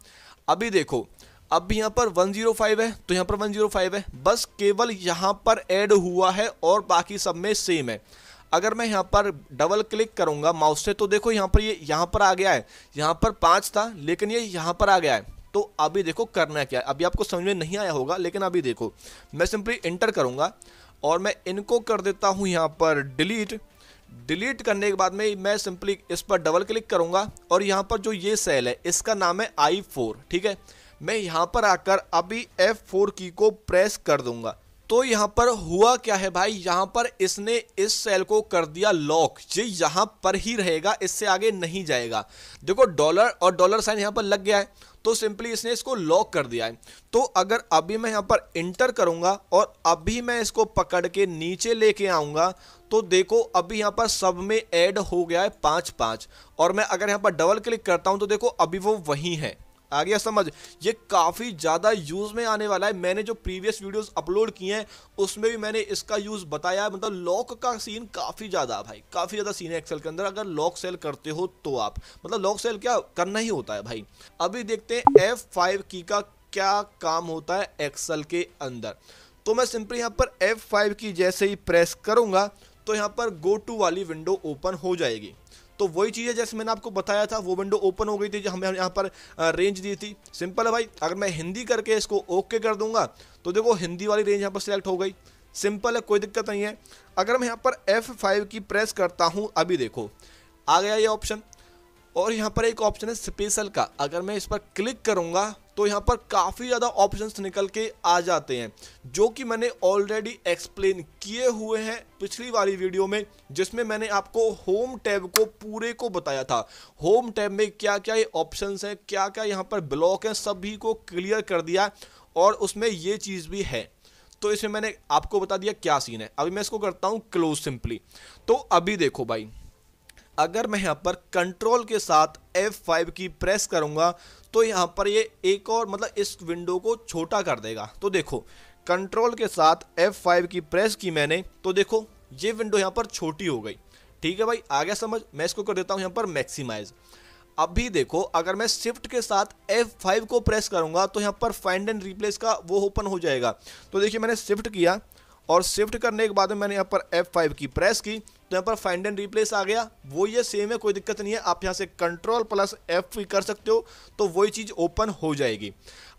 अभी देखो अब भी यहाँ पर 105 है तो यहाँ पर 105 है बस केवल यहाँ पर ऐड हुआ है और बाकी सब में सेम है अगर मैं यहाँ पर डबल क्लिक करूँगा माउस से तो देखो यहाँ पर ये यह यहाँ पर आ गया है यहाँ पर पाँच था लेकिन ये यह यहाँ पर आ गया है तो अभी देखो करना क्या है अभी आपको समझ में नहीं आया होगा लेकिन अभी देखो मैं सिंपली इंटर करूँगा और मैं इनको कर देता हूँ यहाँ पर डिलीट डिलीट करने के बाद में मैं सिंपली इस पर डबल क्लिक करूँगा और यहाँ पर जो ये सेल है इसका नाम है आई फोर ठीक है मैं यहाँ पर आकर अभी F4 की को प्रेस कर दूंगा तो यहाँ पर हुआ क्या है भाई यहाँ पर इसने इस सेल को कर दिया लॉक ये यहाँ पर ही रहेगा इससे आगे नहीं जाएगा देखो डॉलर और डॉलर साइन यहाँ पर लग गया है तो सिंपली इसने इसको लॉक कर दिया है तो अगर अभी मैं यहाँ पर इंटर करूँगा और अभी मैं इसको पकड़ के नीचे लेके आऊँगा तो देखो अभी यहाँ पर सब में ऐड हो गया है पाँच पाँच और मैं अगर यहाँ पर डबल क्लिक करता हूँ तो देखो अभी वो वहीं है आ गया समझ ये काफ़ी ज़्यादा यूज़ में आने वाला है मैंने जो प्रीवियस वीडियोस अपलोड किए हैं उसमें भी मैंने इसका यूज़ बताया मतलब लॉक का सीन काफ़ी ज़्यादा भाई काफ़ी ज़्यादा सीन है एक्सेल के अंदर अगर लॉक सेल करते हो तो आप मतलब लॉक सेल क्या करना ही होता है भाई अभी देखते हैं एफ फाइव की का क्या काम होता है एक्सल के अंदर तो मैं सिंपली यहाँ पर एफ फाइव की जैसे ही प्रेस करूँगा तो यहाँ पर गो टू वाली विंडो ओपन हो जाएगी तो वही चीज़ है जैसे मैंने आपको बताया था वो विंडो ओपन हो गई थी जो हमें यहाँ पर रेंज दी थी सिंपल है भाई अगर मैं हिंदी करके इसको ओके कर दूंगा तो देखो हिंदी वाली रेंज यहाँ पर सिलेक्ट हो गई सिंपल है कोई दिक्कत नहीं है अगर मैं यहाँ पर F5 की प्रेस करता हूँ अभी देखो आ गया ये ऑप्शन और यहाँ पर एक ऑप्शन है स्पेशल का अगर मैं इस पर क्लिक करूँगा तो यहाँ पर काफ़ी ज़्यादा ऑप्शंस निकल के आ जाते हैं जो कि मैंने ऑलरेडी एक्सप्लेन किए हुए हैं पिछली वाली वीडियो में जिसमें मैंने आपको होम टैब को पूरे को बताया था होम टैब में क्या क्या ऑप्शन हैं क्या क्या यहाँ पर ब्लॉक हैं सभी को क्लियर कर दिया और उसमें ये चीज़ भी है तो इसमें मैंने आपको बता दिया क्या सीन है अभी मैं इसको करता हूँ क्लोज सिंपली तो अभी देखो भाई अगर मैं यहाँ पर कंट्रोल के साथ F5 की प्रेस करूँगा तो यहाँ पर ये एक और मतलब इस विंडो को छोटा कर देगा तो देखो कंट्रोल के साथ F5 की प्रेस की मैंने तो देखो ये विंडो यहाँ पर छोटी हो गई ठीक है भाई आगे समझ मैं इसको कर देता हूँ यहाँ पर मैक्सिमाइज अभी देखो अगर मैं शिफ्ट के साथ F5 को प्रेस करूँगा तो यहाँ पर फाइंड एंड रिप्लेस का वो ओपन हो जाएगा तो देखिए मैंने शिफ्ट किया और शिफ्ट करने के बाद मैंने यहाँ पर फाइव की प्रेस की तो यहाँ पर फाइंड एंड रिप्लेस आ गया वो ये सेम है कोई दिक्कत नहीं है आप यहाँ से कंट्रोल प्लस एफ भी कर सकते हो तो वही चीज़ ओपन हो जाएगी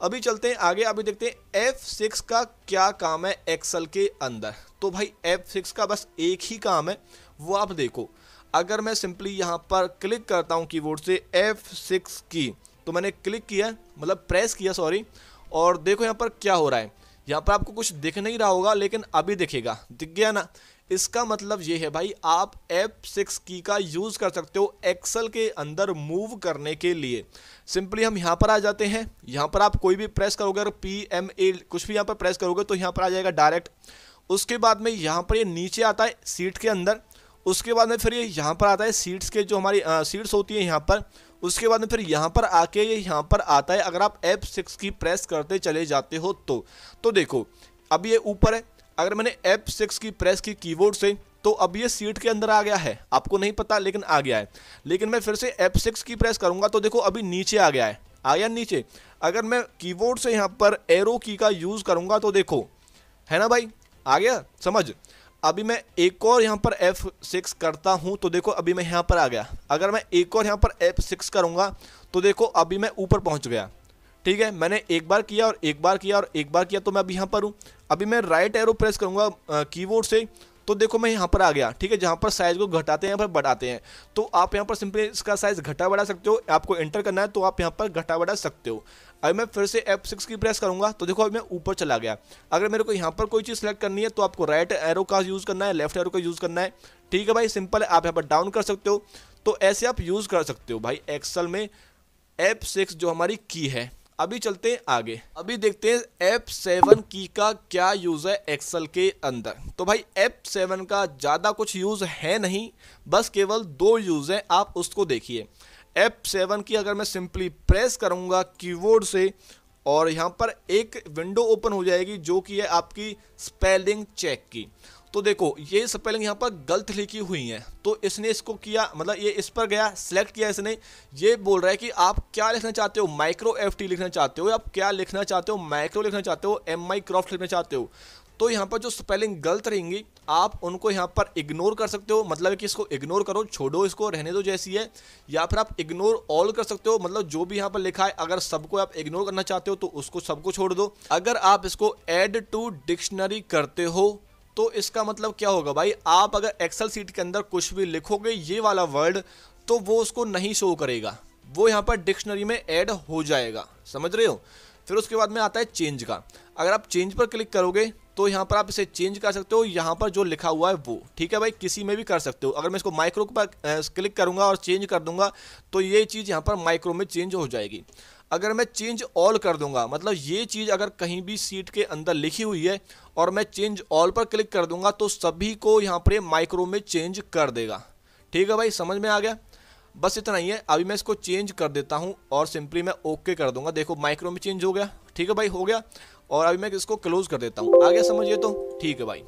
अभी चलते हैं आगे अभी देखते हैं एफ सिक्स का क्या काम है एक्सल के अंदर तो भाई एफ सिक्स का बस एक ही काम है वो आप देखो अगर मैं सिंपली यहाँ पर क्लिक करता हूँ कीबोर्ड से एफ सिक्स की तो मैंने क्लिक किया मतलब प्रेस किया सॉरी और देखो यहाँ पर क्या हो रहा है यहाँ पर आपको कुछ दिख नहीं रहा होगा लेकिन अभी दिखेगा दिख गया ना इसका मतलब ये है भाई आप एप सिक्स की का यूज़ कर सकते हो एक्सल के अंदर मूव करने के लिए सिंपली हम यहाँ पर आ जाते हैं यहाँ पर आप कोई भी प्रेस करोगे अगर पी एम ए कुछ भी यहाँ पर प्रेस करोगे तो यहाँ पर आ जाएगा डायरेक्ट उसके बाद में यहाँ पर ये यह नीचे आता है सीट के अंदर उसके बाद में फिर ये यह यहाँ पर आता है सीट्स के जो हमारी सीट्स होती है यहाँ पर उसके बाद में फिर यहाँ पर आके ये यह यहाँ पर आता है अगर आप एप सिक्स की प्रेस करते चले जाते हो तो तो देखो अब ये ऊपर है अगर मैंने एप सिक्स की प्रेस की कीबोर्ड से तो अब ये सीट के अंदर आ गया है आपको नहीं पता लेकिन आ गया है लेकिन मैं फिर से एप सिक्स की प्रेस करूँगा तो देखो अभी नीचे आ गया है आया नीचे अगर मैं कीबोर्ड से यहाँ पर एरो की का यूज़ करूँगा तो देखो है ना भाई आ गया समझ अभी मैं एक और यहाँ पर एफ सिक्स करता हूँ तो देखो अभी मैं यहाँ पर आ गया अगर मैं एक और यहाँ पर एफ सिक्स करूँगा तो देखो अभी मैं ऊपर पहुँच गया ठीक है मैंने एक बार किया और एक बार किया और एक बार किया तो मैं अभी यहाँ पर हूँ अभी मैं राइट एरो प्रेस करूँगा कीबोर्ड से तो देखो मैं यहाँ पर आ गया ठीक है जहाँ पर साइज़ को घटाते हैं यहाँ पर बढ़ाते हैं तो आप यहाँ पर सिंपली इसका साइज़ घटा बढ़ा सकते हो आपको एंटर करना है तो आप यहाँ पर घटा बढ़ा सकते हो अभी मैं फिर से F6 की प्रेस करूँगा तो देखो अभी मैं ऊपर चला गया अगर मेरे को यहाँ पर कोई चीज़ सेलेक्ट करनी है तो आपको राइट एरो का यूज़ करना है लेफ्ट एरो का यूज़ करना है ठीक है भाई सिंपल है आप यहाँ पर डाउन कर सकते हो तो ऐसे आप यूज़ कर सकते हो भाई एक्सल में एप सिक्स जो हमारी की है अभी चलते हैं आगे अभी देखते हैं एप सेवन की का क्या यूज़ है एक्सेल के अंदर तो भाई एप सेवन का ज़्यादा कुछ यूज़ है नहीं बस केवल दो यूज़ है आप उसको देखिए एप सेवन की अगर मैं सिंपली प्रेस करूँगा कीबोर्ड से और यहाँ पर एक विंडो ओपन हो जाएगी जो कि है आपकी स्पेलिंग चेक की तो देखो ये स्पेलिंग यहाँ पर गलत लिखी हुई है तो इसने इसको किया मतलब ये इस पर गया सेलेक्ट किया इसने ये बोल रहा है कि आप क्या लिखना चाहते हो माइक्रो एफ लिखना चाहते हो या आप क्या लिखना चाहते हो माइक्रो लिखना चाहते हो एम आई क्रॉफ्ट लिखना चाहते हो तो यहाँ पर जो स्पेलिंग गलत रहेंगी आप उनको यहाँ पर इग्नोर कर सकते हो मतलब कि इसको इग्नोर करो छोड़ो इसको रहने दो जैसी है या फिर आप इग्नोर ऑल कर सकते हो मतलब जो भी यहाँ पर लिखा है अगर सबको आप इग्नोर करना चाहते हो तो उसको सबको छोड़ दो अगर आप इसको ऐड टू डिक्शनरी करते हो तो इसका मतलब क्या होगा भाई आप अगर एक्सल सीट के अंदर कुछ भी लिखोगे ये वाला वर्ड तो वो उसको नहीं शो करेगा वो यहाँ पर डिक्शनरी में ऐड हो जाएगा समझ रहे हो फिर उसके बाद में आता है चेंज का अगर आप चेंज पर क्लिक करोगे तो यहाँ पर आप इसे चेंज कर सकते हो यहाँ पर जो लिखा हुआ है वो ठीक है भाई किसी में भी कर सकते हो अगर मैं इसको माइक्रो पर क्लिक करूँगा और चेंज कर दूंगा तो ये चीज़ यहाँ पर माइक्रो में चेंज हो जाएगी अगर मैं चेंज ऑल कर दूंगा मतलब ये चीज़ अगर कहीं भी सीट के अंदर लिखी हुई है और मैं चेंज ऑल पर क्लिक कर दूंगा तो सभी को यहाँ पर माइक्रो में चेंज कर देगा ठीक है भाई समझ में आ गया बस इतना ही है अभी मैं इसको चेंज कर देता हूँ और सिंपली मैं ओके कर दूंगा देखो माइक्रो में चेंज हो गया ठीक है भाई हो गया और अभी मैं इसको क्लोज कर देता हूँ आ गया समझिए तो ठीक है भाई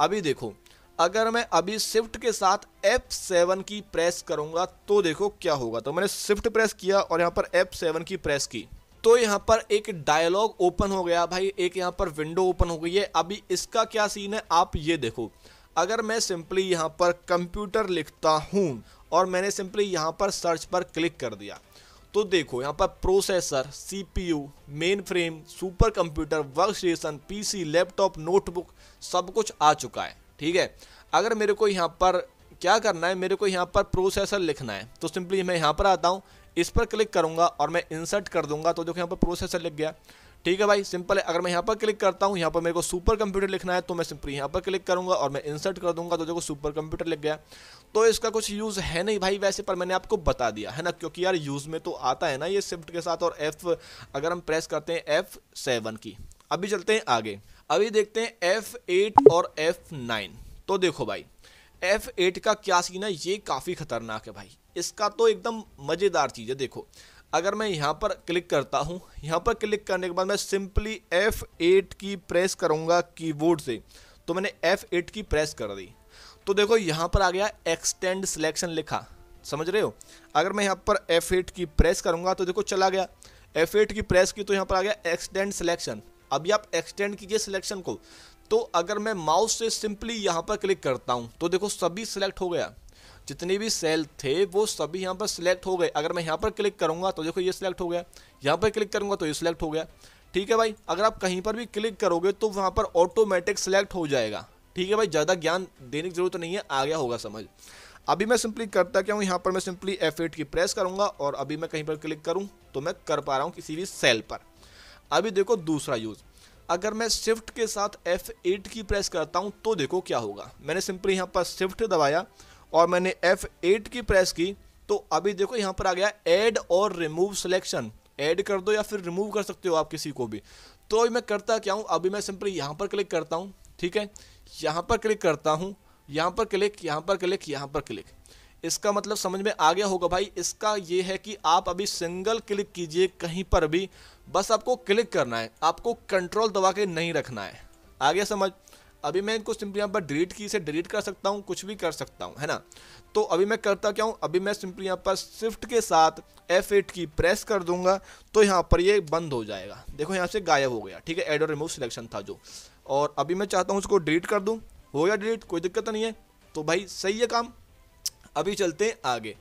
अभी देखो अगर मैं अभी शिफ्ट के साथ F7 की प्रेस करूंगा तो देखो क्या होगा तो मैंने शिफ्ट प्रेस किया और यहाँ पर F7 की प्रेस की तो यहाँ पर एक डायलॉग ओपन हो गया भाई एक यहाँ पर विंडो ओपन हो गई है अभी इसका क्या सीन है आप ये देखो अगर मैं सिंपली यहाँ पर कंप्यूटर लिखता हूँ और मैंने सिंपली यहाँ पर सर्च पर क्लिक कर दिया तो देखो यहाँ पर processor CPU, mainframe supercomputer workstation PC, laptop notebook सब कुछ आ चुका है ठीक है अगर मेरे को यहाँ पर क्या करना है मेरे को यहाँ पर प्रोसेसर लिखना है तो सिंपली मैं यहाँ पर आता हूँ इस पर क्लिक करूँगा और मैं इंसर्ट कर दूँगा तो देखो यहाँ पर प्रोसेसर लिख गया ठीक है भाई सिंपल है अगर मैं यहाँ पर क्लिक करता हूँ यहाँ पर मेरे को सुपर कंप्यूटर लिखना है तो मैं सिंपली यहाँ पर क्लिक करूँगा और मैं इंसर्ट कर दूंगा तो देखो सुपर कंप्यूटर लिख गया तो इसका कुछ यूज़ है नहीं भाई वैसे पर मैंने आपको बता दिया है ना क्योंकि यार यूज़ में तो आता है ना ये शिफ्ट के साथ और एफ़ अगर हम प्रेस करते हैं एफ़ सेवन की अभी चलते हैं आगे अभी देखते हैं एफ एट और एफ नाइन तो देखो भाई एफ एट का क्या सीन है ये काफ़ी खतरनाक है भाई इसका तो एकदम मज़ेदार चीज़ है देखो अगर मैं यहाँ पर क्लिक करता हूँ यहाँ पर क्लिक करने के बाद मैं simply F eight key press करूँगा कीबोर्ड से तो मैंने एफ़ एट की प्रेस कर दी तो देखो यहाँ पर आ गया एक्सटेंड सिलेक्शन लिखा समझ रहे हो अगर मैं यहाँ पर एफ़ एट की प्रेस करूँगा तो देखो चला गया एफ़ एट की प्रेस की तो यहाँ पर आ गया एक्सटेंड सिलेक्शन अभी आप एक्सटेंड कीजिए सिलेक्शन को तो अगर मैं माउस से सिंपली यहाँ पर क्लिक करता हूँ तो देखो सभी सिलेक्ट हो गया जितने भी सेल थे वो सभी यहाँ पर सिलेक्ट हो गए अगर मैं यहाँ पर क्लिक करूँगा तो देखो ये सिलेक्ट हो गया यहाँ पर क्लिक करूँगा तो ये सिलेक्ट हो गया ठीक है भाई अगर आप कहीं पर भी क्लिक करोगे तो वहाँ पर ऑटोमेटिक सिलेक्ट हो जाएगा ठीक है भाई ज़्यादा ज्ञान देने की ज़रूरत तो नहीं है आ गया होगा समझ अभी मैं सिंपली करता क्या हूँ यहाँ पर मैं सिंपली एफ की प्रेस करूँगा और अभी मैं कहीं पर क्लिक करूँ तो मैं कर पा रहा हूँ किसी भी सेल पर अभी देखो दूसरा यूज़ अगर मैं शिफ्ट के साथ F8 की प्रेस करता हूँ तो देखो क्या होगा मैंने सिंपली यहाँ पर शिफ्ट दबाया और मैंने F8 की प्रेस की तो अभी देखो यहाँ पर आ गया ऐड और रिमूव सिलेक्शन ऐड कर दो या फिर रिमूव कर सकते हो आप किसी को भी तो अभी मैं करता क्या हूँ अभी मैं सिंपली यहाँ पर क्लिक करता हूँ ठीक है यहाँ पर क्लिक करता हूँ यहाँ पर क्लिक यहाँ पर क्लिक यहाँ पर क्लिक इसका मतलब समझ में आ गया होगा भाई इसका ये है कि आप अभी सिंगल क्लिक कीजिए कहीं पर भी बस आपको क्लिक करना है आपको कंट्रोल दबा के नहीं रखना है आगे समझ अभी मैं इनको सिंपली यहाँ पर डिलीट की से डिलीट कर सकता हूँ कुछ भी कर सकता हूँ है ना तो अभी मैं करता क्या हूँ अभी मैं सिंपली यहाँ पर स्विफ्ट के साथ एफ एट की प्रेस कर दूंगा तो यहाँ पर ये बंद हो जाएगा देखो यहाँ से गायब हो गया ठीक है एड और रिमूव सिलेक्शन था जो और अभी मैं चाहता हूँ उसको डिलीट कर दूँ हो गया डिलीट कोई दिक्कत तो नहीं है तो भाई सही है काम अभी चलते हैं आगे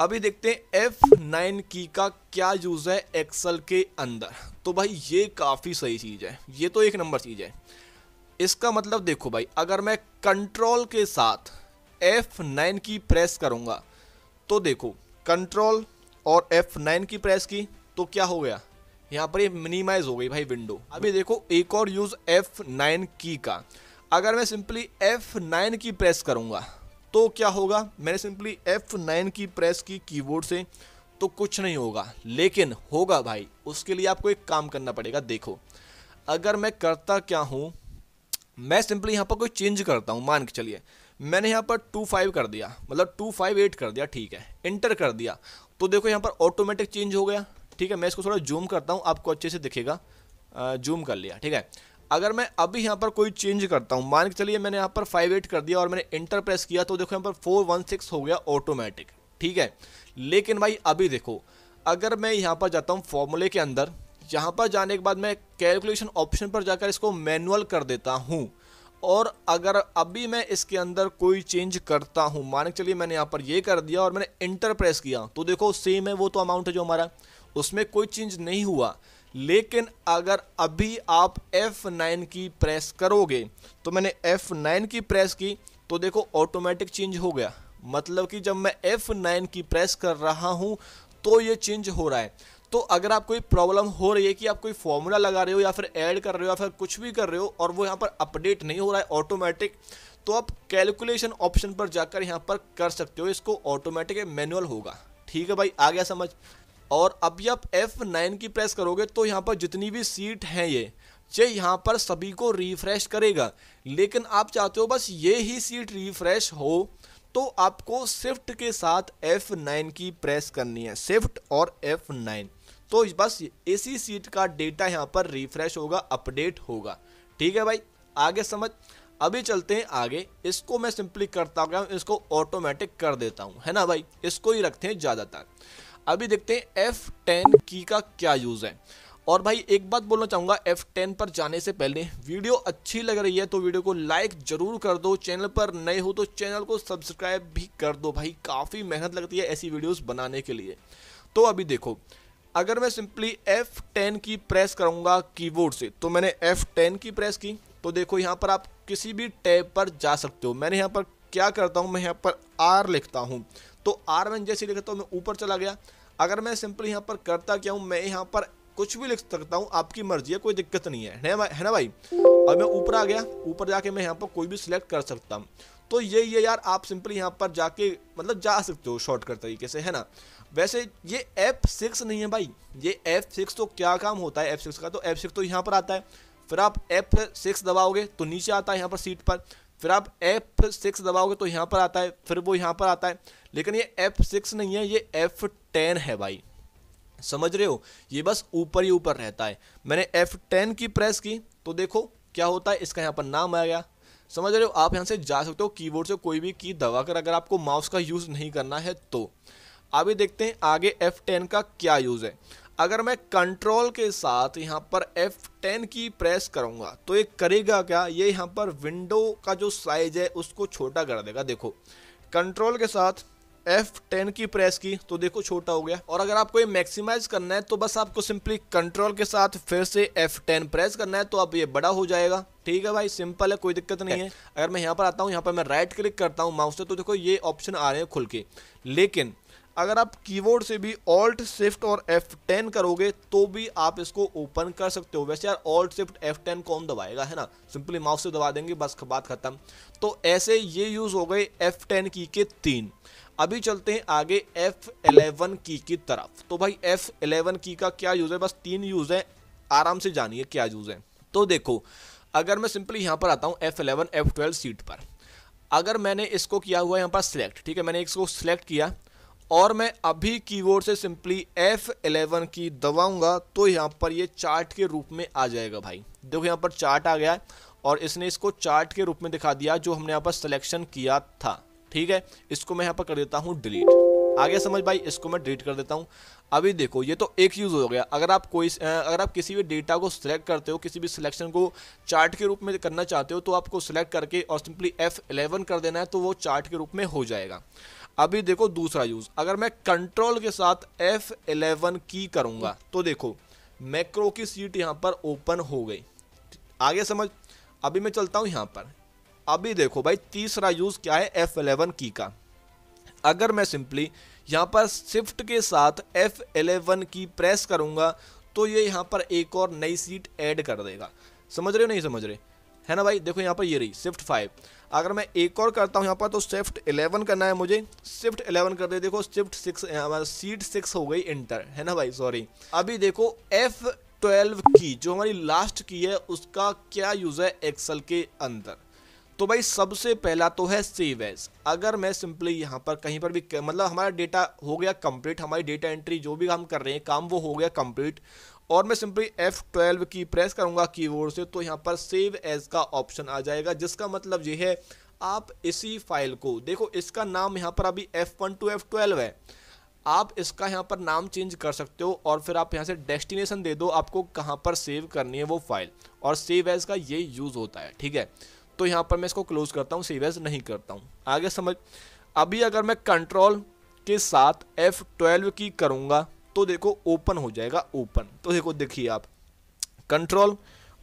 अभी देखते हैं एफ नाइन की का क्या यूज़ है एक्सल के अंदर तो भाई ये काफ़ी सही चीज़ है ये तो एक नंबर चीज़ है इसका मतलब देखो भाई अगर मैं कंट्रोल के साथ एफ नाइन की प्रेस करूँगा तो देखो कंट्रोल और एफ नाइन की प्रेस की तो क्या हो गया यहाँ पर ये मिनिमाइज हो गई भाई विंडो अभी देखो एक और यूज़ एफ नाइन की का अगर मैं simply F nine key press करूँगा तो क्या होगा मैंने सिंपली F9 की प्रेस की कीबोर्ड से तो कुछ नहीं होगा लेकिन होगा भाई उसके लिए आपको एक काम करना पड़ेगा देखो अगर मैं करता क्या हूँ मैं सिंपली यहाँ पर कोई चेंज करता हूँ मान के चलिए मैंने यहाँ पर टू फाइव कर दिया मतलब टू फाइव एट कर दिया ठीक है इंटर कर दिया तो देखो यहाँ पर ऑटोमेटिक चेंज हो गया ठीक है मैं इसको थोड़ा जूम करता हूँ आपको अच्छे से दिखेगा जूम कर लिया ठीक है अगर मैं अभी यहाँ पर कोई चेंज करता हूँ मान के चलिए मैंने यहाँ पर फाइव एट कर दिया और मैंने इंटर प्रेस किया तो देखो यहाँ पर फोर वन सिक्स हो गया ऑटोमेटिक ठीक है लेकिन भाई अभी देखो अगर मैं यहाँ पर जाता हूँ फॉर्मूले के अंदर यहाँ पर जाने के बाद मैं कैलकुलेशन ऑप्शन पर जाकर इसको मैनुअल कर देता हूँ और अगर अभी मैं इसके अंदर कोई चेंज करता हूँ मान के चलिए मैंने यहाँ पर ये कर दिया और मैंने इंटर प्रेस किया तो देखो सेम है वो तो अमाउंट है जो हमारा उसमें कोई चेंज नहीं हुआ लेकिन अगर अभी आप F9 की प्रेस करोगे तो मैंने F9 की प्रेस की तो देखो ऑटोमेटिक चेंज हो गया मतलब कि जब मैं F9 की प्रेस कर रहा हूँ तो ये चेंज हो रहा है तो अगर आप कोई प्रॉब्लम हो रही है कि आप कोई फॉर्मूला लगा रहे हो या फिर ऐड कर रहे हो या फिर कुछ भी कर रहे हो और वो यहाँ पर अपडेट नहीं हो रहा है ऑटोमेटिक तो आप कैलकुलेशन ऑप्शन पर जाकर यहाँ पर कर सकते हो इसको ऑटोमेटिक मैनुअल होगा ठीक है भाई आ गया समझ और अभी आप एफ़ नाइन की प्रेस करोगे तो यहाँ पर जितनी भी सीट हैं ये ये यहाँ पर सभी को रिफ्रेश करेगा लेकिन आप चाहते हो बस ये ही सीट रिफ्रेश हो तो आपको स्विफ्ट के साथ F9 की प्रेस करनी है स्विफ्ट और F9 तो बस इसी सीट का डेटा यहाँ पर रिफ्रेश होगा अपडेट होगा ठीक है भाई आगे समझ अभी चलते हैं आगे इसको मैं सिंपली करता हूँ इसको ऑटोमेटिक कर देता हूँ है ना भाई इसको ही रखते हैं ज़्यादातर अभी देखते हैं एफ टेन की का क्या यूज़ है और भाई एक बात बोलना चाहूँगा F10 पर जाने से पहले वीडियो अच्छी लग रही है तो वीडियो को लाइक जरूर कर दो चैनल पर नए हो तो चैनल को सब्सक्राइब भी कर दो भाई काफ़ी मेहनत लगती है ऐसी वीडियोस बनाने के लिए तो अभी देखो अगर मैं सिंपली F10 की प्रेस करूँगा कीबोर्ड से तो मैंने F10 की प्रेस की तो देखो यहाँ पर आप किसी भी टैब पर जा सकते हो मैंने यहाँ पर क्या करता हूँ मैं यहाँ पर आर लिखता हूँ तो आर मैं जैसे लिखता हूँ मैं ऊपर चला गया अगर मैं सिंपली यहाँ पर करता क्या हूँ मैं यहाँ पर कुछ भी लिख सकता हूँ आपकी मर्जी है कोई दिक्कत नहीं है है ना भाई और मैं ऊपर आ गया ऊपर जाके मैं यहाँ पर कोई भी सिलेक्ट कर सकता हूँ तो ये ये यार आप सिंपली यहाँ पर जाके मतलब जा सकते हो शॉर्टकट तरीके से है ना वैसे ये एफ सिक्स नहीं है भाई ये एफ सिक्स तो क्या काम होता है एफ सिक्स का तो एफ सिक्स तो यहाँ पर आता है फिर आप एफ सिक्स दबाओगे तो नीचे आता है यहाँ पर सीट पर फिर आप एफ सिक्स दबाओगे तो यहाँ पर आता है फिर वो यहाँ पर आता है लेकिन ये एफ सिक्स नहीं है ये एफ टेन है भाई समझ रहे हो ये बस ऊपर ही ऊपर रहता है मैंने एफ टेन की प्रेस की तो देखो क्या होता है इसका यहाँ पर नाम आ गया समझ रहे हो आप यहाँ से जा सकते हो कीबोर्ड से कोई भी की दबा कर अगर आपको माउस का यूज़ नहीं करना है तो अभी देखते हैं आगे F10 का क्या यूज़ है अगर मैं कंट्रोल के साथ यहाँ पर F10 की प्रेस करूँगा तो ये करेगा क्या ये यहाँ पर विंडो का जो साइज है उसको छोटा कर देगा देखो कंट्रोल के साथ F10 की प्रेस की तो देखो छोटा हो गया और अगर आपको ये मैक्सिमाइज करना है तो बस आपको सिंपली कंट्रोल के साथ फिर से F10 प्रेस करना है तो अब ये बड़ा हो जाएगा ठीक है भाई सिंपल है कोई दिक्कत नहीं है अगर मैं यहाँ पर आता हूँ यहाँ पर मैं राइट क्लिक करता हूँ माउस से तो देखो ये ऑप्शन आ रहे हैं खुल के लेकिन अगर आप कीबोर्ड से भी ऑल्ट स्विफ्ट और एफ टेन करोगे तो भी आप इसको ओपन कर सकते हो वैसे यार ऑल्ट एफ टेन कौन दबाएगा है ना सिंपली माउस से दबा देंगे बस बात खत्म तो ऐसे ये यूज़ हो गए एफ टेन की के तीन अभी चलते हैं आगे एफ एलेवन की की तरफ तो भाई एफ एलेवन की का क्या यूज़ है बस तीन यूज़ है आराम से जानिए क्या यूज़ है तो देखो अगर मैं सिंपली यहाँ पर आता हूँ एफ ट्वेल्व सीट पर अगर मैंने इसको किया हुआ यहाँ पर सिलेक्ट ठीक है मैंने इसको सिलेक्ट किया और मैं अभी कीबोर्ड से सिंपली F11 की दबाऊंगा तो यहाँ पर ये चार्ट के रूप में आ जाएगा भाई देखो यहाँ पर चार्ट आ गया है और इसने इसको चार्ट के रूप में दिखा दिया जो हमने यहाँ पर सिलेक्शन किया था ठीक है इसको मैं यहाँ पर कर देता हूँ डिलीट आगे समझ भाई इसको मैं डिलीट कर देता हूँ अभी देखो ये तो एक यूज़ हो गया अगर आप कोई अगर आप किसी भी डेटा को सिलेक्ट करते हो किसी भी सिलेक्शन को चार्ट के रूप में करना चाहते हो तो आपको सिलेक्ट करके और सिंपली F11 कर देना है तो वो चार्ट के रूप में हो जाएगा अभी देखो दूसरा यूज़ अगर मैं कंट्रोल के साथ एफ एलेवन की करूँगा तो देखो मैक्रो की सीट यहाँ पर ओपन हो गई आगे समझ अभी मैं चलता हूँ यहाँ पर अभी देखो भाई तीसरा यूज़ क्या है एफ एलेवन की का अगर मैं सिंपली यहाँ पर शिफ्ट के साथ एफ एलेवन की प्रेस करूंगा तो ये यहाँ पर एक और नई सीट ऐड कर देगा समझ रहे हो नहीं समझ रहे है ना भाई देखो यहाँ पर ये रही शिफ्ट फाइव अगर मैं एक और करता हूँ यहाँ पर तो शिफ्ट इलेवन करना है मुझे शिफ्ट इलेवन कर दे देखो शिफ्ट सिक्स हमारा सीट सिक्स हो गई इंटर है ना भाई सॉरी अभी देखो एफ ट्वेल्व की जो हमारी लास्ट की है उसका क्या यूज़ है एक्सल के अंदर तो भाई सबसे पहला तो है सेव एज अगर मैं सिंपली यहाँ पर कहीं पर भी मतलब हमारा डेटा हो गया कंप्लीट हमारी डेटा एंट्री जो भी हम कर रहे हैं काम वो हो गया कंप्लीट और मैं सिंपली F12 की प्रेस करूँगा कीबोर्ड से तो यहाँ पर सेव एज का ऑप्शन आ जाएगा जिसका मतलब ये है आप इसी फाइल को देखो इसका नाम यहाँ पर अभी F one to F twelve है आप इसका यहाँ पर नाम चेंज कर सकते हो और फिर आप यहाँ से डेस्टिनेशन दे दो आपको कहाँ पर सेव करनी है वो फाइल और सेव एज का ये यूज़ होता है ठीक है तो यहाँ पर मैं इसको क्लोज करता हूँ सेव एज नहीं करता हूँ आगे समझ अभी अगर मैं कंट्रोल के साथ एफ़ की करूँगा तो देखो ओपन हो जाएगा ओपन तो देखो देखिए आप कंट्रोल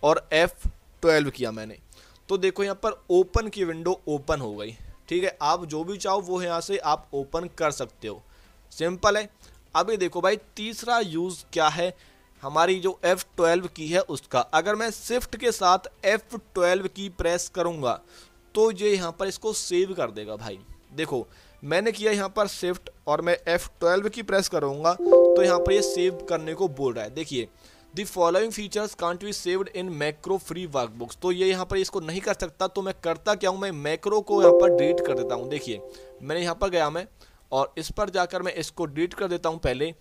और एफ ट्वेल्व किया मैंने तो देखो यहाँ पर ओपन की विंडो ओपन हो गई ठीक है आप जो भी चाहो वो यहाँ से आप ओपन कर सकते हो सिंपल है अभी देखो भाई तीसरा यूज़ क्या है हमारी जो F12 की है उसका अगर मैं शिफ्ट के साथ F12 की प्रेस करूँगा तो ये यहाँ पर इसको सेव कर देगा भाई देखो मैंने किया यहाँ पर शिफ्ट और मैं F12 की प्रेस करूँगा तो यहाँ पर ये सेव करने को बोल रहा है देखिए the following features can't be saved in macro free workbooks तो ये यहाँ पर इसको नहीं कर सकता तो मैं करता क्या हूँ मैं मैक्रो को यहाँ पर डिलीट कर देता हूँ देखिए मैंने यहाँ पर गया मैं और इस पर जाकर मैं इसको डिलीट कर देता हूँ पहले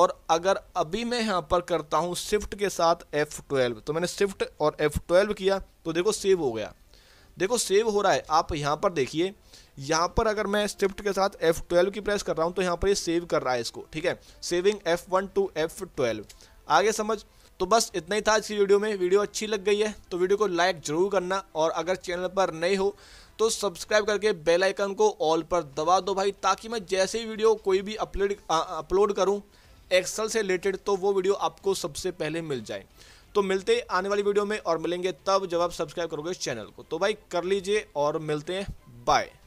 और अगर अभी मैं यहाँ पर करता हूँ शिफ्ट के साथ F12 तो मैंने शिफ्ट और F12 किया तो देखो सेव हो गया देखो सेव हो रहा है आप यहाँ पर देखिए यहाँ पर अगर मैं स्विफ्ट के साथ एफ ट्वेल्व की प्रेस कर रहा हूँ तो यहाँ पर ये सेव कर रहा है इसको ठीक है saving F one to F twelve आगे समझ तो बस इतना ही था आज की वीडियो में वीडियो अच्छी लग गई है तो वीडियो को लाइक जरूर करना और अगर चैनल पर नहीं हो तो सब्सक्राइब करके बेल आइकन को ऑल पर दबा दो भाई ताकि मैं जैसे ही वीडियो कोई भी अपलोड अपलोड करूँ एक्सल से रिलेटेड तो वो वीडियो आपको सबसे पहले मिल जाए तो मिलते हैं आने वाली वीडियो में और मिलेंगे तब जब आप सब्सक्राइब करोगे इस चैनल को तो भाई कर लीजिए और मिलते हैं बाय